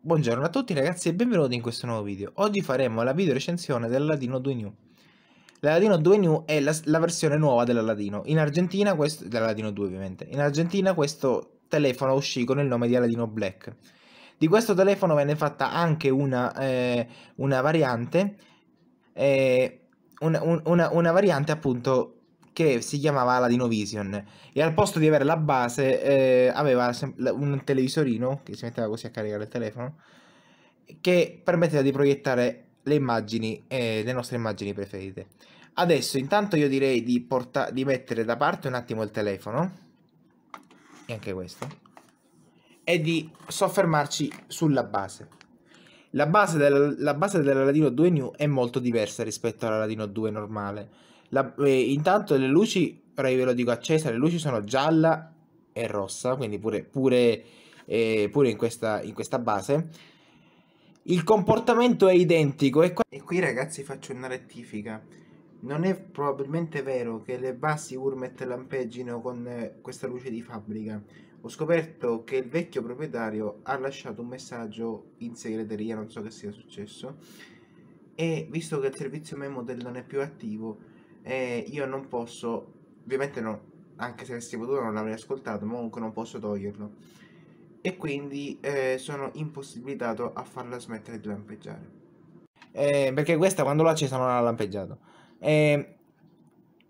Buongiorno a tutti ragazzi e benvenuti in questo nuovo video. Oggi faremo la video recensione del 2 New. La Ladino 2 New è la, la versione nuova della Ladino. In Argentina questo... della Ladino 2 ovviamente. In Argentina questo telefono uscì con il nome di Aladino Black. Di questo telefono venne fatta anche una, eh, una variante eh, una, una, una variante appunto che si chiamava Aladino Vision e al posto di avere la base eh, aveva un televisorino che si metteva così a caricare il telefono che permetteva di proiettare le immagini, eh, le nostre immagini preferite. Adesso intanto io direi di, porta- di mettere da parte un attimo il telefono e anche questo e di soffermarci sulla base. La base, del, la base della Ladino 2 New è molto diversa rispetto alla Ladino 2 normale. La, eh, intanto le luci, ora io ve lo dico accesa, le luci sono gialla e rossa, quindi pure, pure, eh, pure in, questa, in questa base. Il comportamento è identico e, qua... e qui ragazzi faccio una rettifica. Non è probabilmente vero che le bassi urmet lampeggino con eh, questa luce di fabbrica, ho scoperto che il vecchio proprietario ha lasciato un messaggio in segreteria, non so che sia successo, e visto che il servizio memo del non è più attivo, eh, io non posso, ovviamente no, anche se avessi potuto non l'avrei ascoltato, ma comunque non posso toglierlo. E quindi eh, sono impossibilitato a farla smettere di lampeggiare. Eh, perché questa quando l'ho accesa non ha lampeggiato. Eh,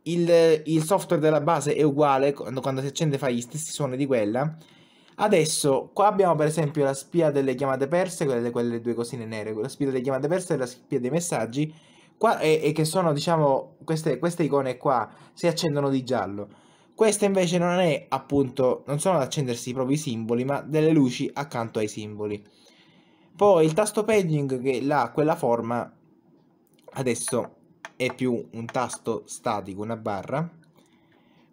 il, il, software della base è uguale, quando, quando si accende fa gli stessi suoni di quella. Adesso, qua abbiamo per esempio la spia delle chiamate perse, quelle, quelle due cosine nere, la spia delle chiamate perse e la spia dei messaggi, qua, e, e che sono, diciamo, queste, queste icone qua si accendono di giallo. Questa invece non è appunto, non sono ad accendersi proprio i simboli, ma delle luci accanto ai simboli. Poi il tasto paging che ha quella forma, adesso e più un tasto statico, una barra.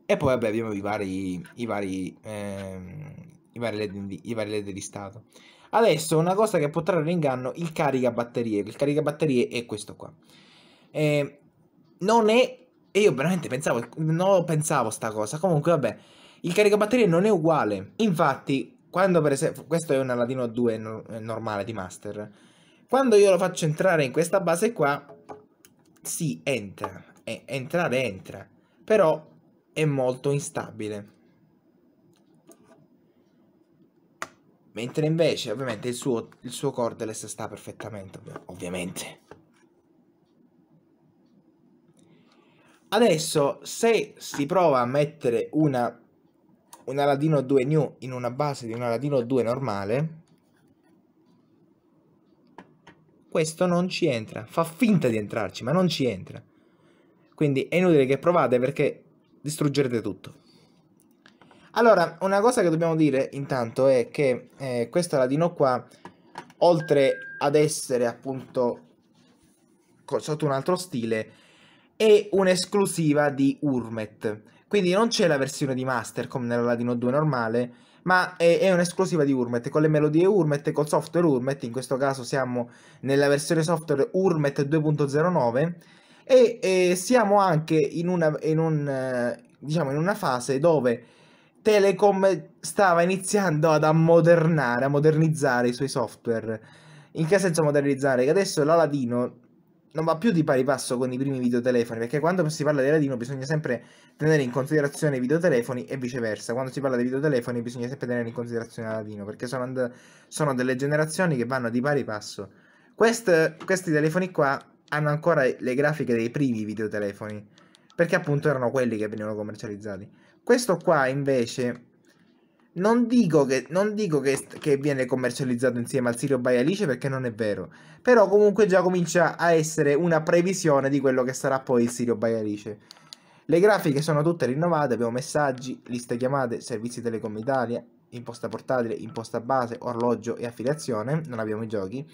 E poi vabbè, abbiamo i vari, i vari, ehm, i vari, LED, i vari LED di stato. Adesso una cosa che può trarre in inganno il caricabatterie. Il caricabatterie è questo qua. Eh, non è... E io veramente pensavo, non pensavo sta cosa. Comunque vabbè, il caricabatterie non è uguale. Infatti, quando per esempio... Questo è un Aladino 2 normale di Master. Quando io lo faccio entrare in questa base qua, sì, entra, e entrare entra, però è molto instabile. Mentre invece, ovviamente, il suo, il suo cordless sta perfettamente, ovviamente. Adesso, se si prova a mettere una, un Aladino 2 new in una base di un Aladino 2 normale, questo non ci entra, fa finta di entrarci, ma non ci entra. Quindi è inutile che provate perché distruggerete tutto. Allora, una cosa che dobbiamo dire intanto è che eh, questa ladino qua, oltre ad essere appunto sotto un altro stile, è un'esclusiva di Urmet. Quindi non c'è la versione di Master come nella Ladino 2 normale, ma è, è un'esclusiva di Urmet, con le melodie Urmet, col software Urmet, in questo caso siamo nella versione software Urmet 2.09 e, e siamo anche in una, in, un, eh, diciamo, in una fase dove Telecom stava iniziando ad ammodernare, a modernizzare i suoi software. In che senso modernizzare? Che adesso la Ladino non va più di pari passo con i primi videotelefoni, perché quando si parla di radino bisogna sempre tenere in considerazione i videotelefoni e viceversa. Quando si parla di videotelefoni bisogna sempre tenere in considerazione il radino, perché sono, and- sono, delle generazioni che vanno di pari passo. Quest- questi telefoni qua hanno ancora le grafiche dei primi videotelefoni, perché appunto erano quelli che venivano commercializzati. Questo qua invece non dico, che, non dico che, che, viene commercializzato insieme al Sirio Alice perché non è vero, però comunque già comincia a essere una previsione di quello che sarà poi il Sirio Alice. Le grafiche sono tutte rinnovate, abbiamo messaggi, liste chiamate, servizi Telecom Italia, imposta portatile, imposta base, orologio e affiliazione, non abbiamo i giochi,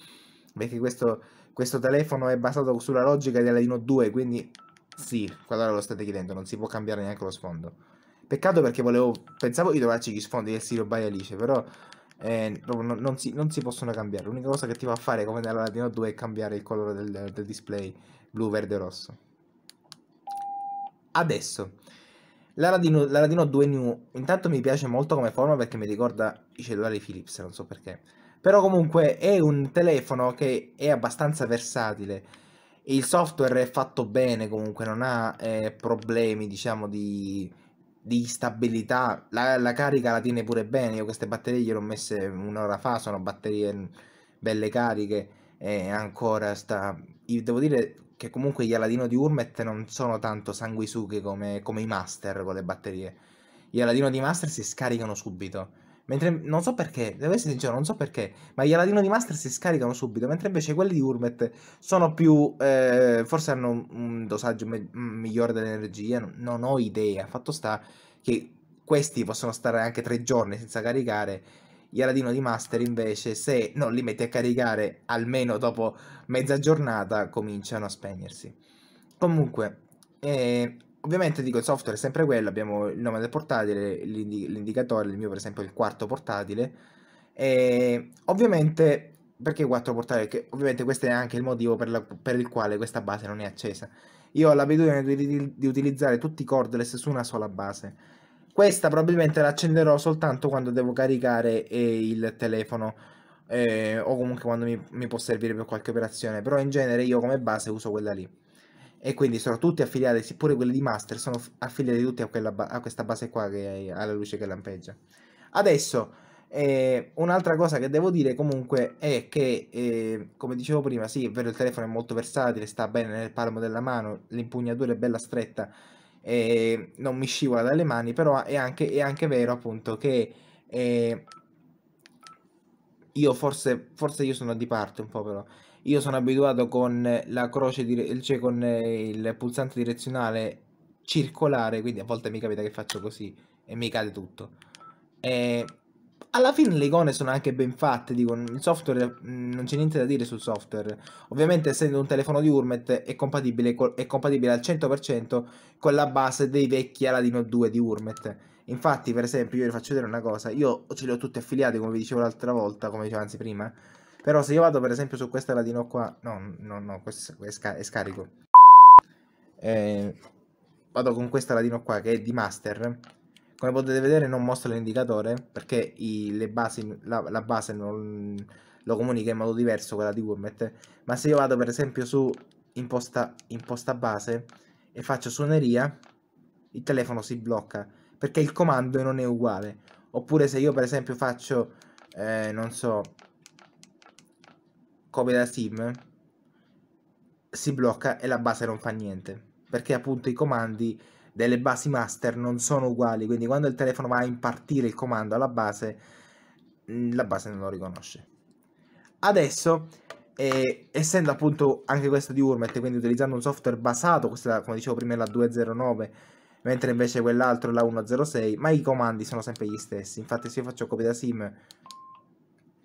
perché questo, questo telefono è basato sulla logica della Dino 2, quindi sì, qualora lo state chiedendo, non si può cambiare neanche lo sfondo. Peccato perché volevo... Pensavo di trovarci gli sfondi del Sirio Alice, però... Eh, non, non, si, non, si, possono cambiare. L'unica cosa che ti va a fare come nella Latino 2 è cambiare il colore del, del display blu, verde, rosso. Adesso, la Latino, 2 New, intanto mi piace molto come forma perché mi ricorda i cellulari Philips, non so perché. Però comunque è un telefono che è abbastanza versatile. Il software è fatto bene comunque, non ha eh, problemi diciamo di di stabilità, la, la, carica la tiene pure bene, io queste batterie gliele ho messe un'ora fa, sono batterie belle cariche e ancora sta... Io devo dire che comunque gli Aladino di Urmet non sono tanto sanguisuche come, come i Master con le batterie. Gli Aladino di Master si scaricano subito Mentre non so perché, devo essere sincero, non so perché, ma gli Aladino di Master si scaricano subito, mentre invece quelli di Urmet sono più, eh, forse hanno un dosaggio me- migliore dell'energia, non, non ho idea, fatto sta che questi possono stare anche tre giorni senza caricare, gli Aladino di Master invece se non li metti a caricare almeno dopo mezza giornata cominciano a spegnersi. Comunque, eh, Ovviamente dico il software è sempre quello, abbiamo il nome del portatile, l'indicatore, il mio per esempio è il quarto portatile. E ovviamente, perché quattro portatili? Perché ovviamente questo è anche il motivo per, la, per, il quale questa base non è accesa. Io ho l'abitudine di, di, di utilizzare tutti i cordless su una sola base. Questa probabilmente la accenderò soltanto quando devo caricare eh, il telefono eh, o comunque quando mi, mi può servire per qualche operazione, però in genere io come base uso quella lì e quindi sono tutti affiliati, seppure quelli di Master sono affiliati tutti a, quella, a questa base qua che ha la luce che lampeggia. Adesso, eh, un'altra cosa che devo dire comunque è che, eh, come dicevo prima, sì, è vero il telefono è molto versatile, sta bene nel palmo della mano, l'impugnatura è bella stretta e eh, non mi scivola dalle mani, però è anche, è anche vero appunto che... Eh, io forse, forse io sono di parte un po' però io sono abituato con la croce, dire- cioè con il pulsante direzionale circolare, quindi a volte mi capita che faccio così e mi cade tutto. E alla fine le icone sono anche ben fatte, dico, il software, mm, non c'è niente da dire sul software. Ovviamente essendo un telefono di Urmet è compatibile, è compatibile al 100% con la base dei vecchi Aladino 2 di Urmet. Infatti, per esempio, io vi faccio vedere una cosa, io ce li ho tutti affiliati, come vi dicevo l'altra volta, come dicevo anzi prima, però se io vado per esempio su questa ladino qua, no, no, no, questo è, scar- è scarico. Eh, vado con questa ladino qua che è di master. Come potete vedere non mostra l'indicatore perché i, basi, la, la, base non lo comunica in modo diverso quella di Wurmet. Ma se io vado per esempio su imposta, imposta base e faccio suoneria, il telefono si blocca perché il comando non è uguale. Oppure se io per esempio faccio, eh, non so, copia da Steam si blocca e la base non fa niente perché appunto i comandi delle basi master non sono uguali quindi quando il telefono va a impartire il comando alla base mm, la base non lo riconosce adesso eh, essendo appunto anche questo di Urmet quindi utilizzando un software basato questa come dicevo prima è la 209 mentre invece quell'altro è la 106 ma i comandi sono sempre gli stessi infatti se io faccio copia da sim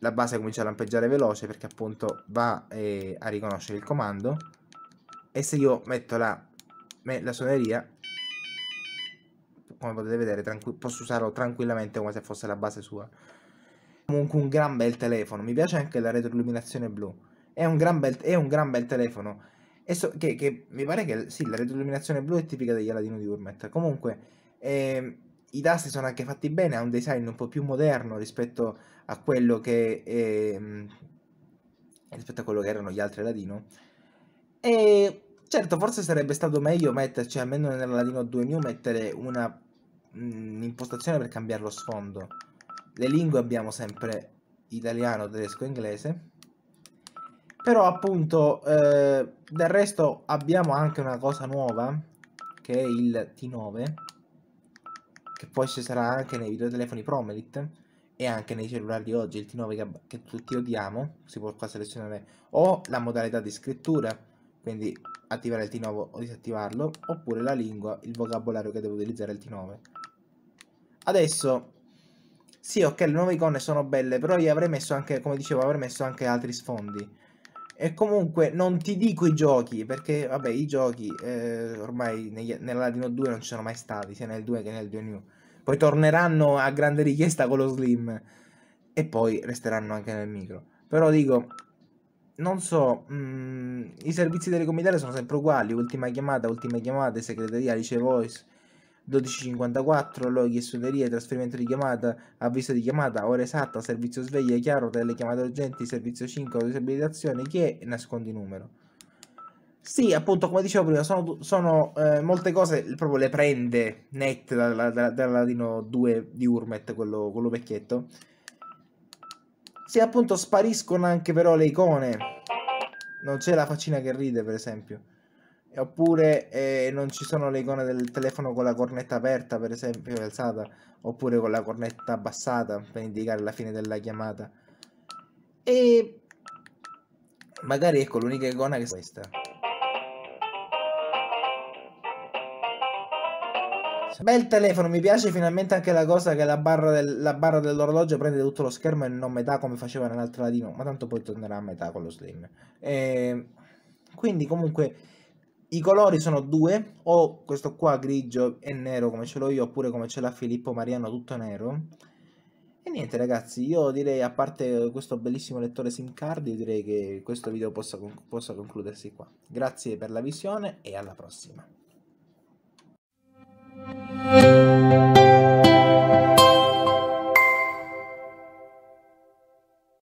la base comincia a lampeggiare veloce perché appunto va eh, a riconoscere il comando e se io metto la, me, la suoneria come potete vedere posso usarlo tranquillamente come se fosse la base sua comunque un gran bel telefono mi piace anche la retroilluminazione blu è un gran bel, un gran bel telefono so, che, che, mi pare che sì la retroilluminazione blu è tipica degli Aladino di Urmet comunque eh, i tasti sono anche fatti bene, ha un design un po' più moderno rispetto a quello che, è, ehm, rispetto a quello che erano gli altri Ladino. E certo, forse sarebbe stato meglio metterci, almeno nella Ladino 2 New, mettere un'impostazione mm, per cambiare lo sfondo. Le lingue abbiamo sempre italiano, tedesco, inglese. Però appunto, eh, del resto abbiamo anche una cosa nuova, che è il T9 che poi ci sarà anche nei videotelefoni Promelit e anche nei cellulari di oggi, il T9 che, tutti odiamo, si può qua selezionare o la modalità di scrittura, quindi attivare il T9 o disattivarlo, oppure la lingua, il vocabolario che devo utilizzare il T9. Adesso, sì ok, le nuove icone sono belle, però io avrei messo anche, come dicevo, avrei messo anche altri sfondi. E comunque non ti dico i giochi, perché vabbè i giochi eh, ormai negli, nella Ladino 2 non ci sono mai stati, sia nel 2 che nel 2 New poi torneranno a grande richiesta con lo slim e poi resteranno anche nel micro. Però dico, non so, mh, mm, i servizi telecomitali sono sempre uguali, ultima chiamata, ultima chiamata, segreteria, lice voice, 12.54, loghi e suonerie, trasferimento di chiamata, avviso di chiamata, ora esatta, servizio sveglia, chiaro, telechiamate urgenti, servizio 5, disabilitazione, chi è, nascondi numero. Sì, appunto, come dicevo prima, sono, sono eh, molte cose, proprio le prende nette dalla, dalla, dall'Aladino 2 di Urmet, quello, quello vecchietto. Sì, appunto, spariscono anche però le icone. Non c'è la faccina che ride, per esempio. Oppure eh, non ci sono le icone del telefono con la cornetta aperta, per esempio, alzata. Oppure con la cornetta abbassata, per indicare la fine della chiamata. E... Magari ecco l'unica icona che è questa. Cioè, bel telefono, mi piace finalmente anche la cosa che la barra, del, la barra dell'orologio prende tutto lo schermo e non metà come faceva nell'altra ladino, ma tanto poi tornerà a metà con lo slim. E... Ehm, quindi comunque i colori sono due, o questo qua grigio e nero come ce l'ho io, oppure come ce l'ha Filippo Mariano tutto nero. E niente ragazzi, io direi, a parte questo bellissimo lettore SIM card, io direi che questo video possa, possa concludersi qua. Grazie per la visione e alla prossima. Música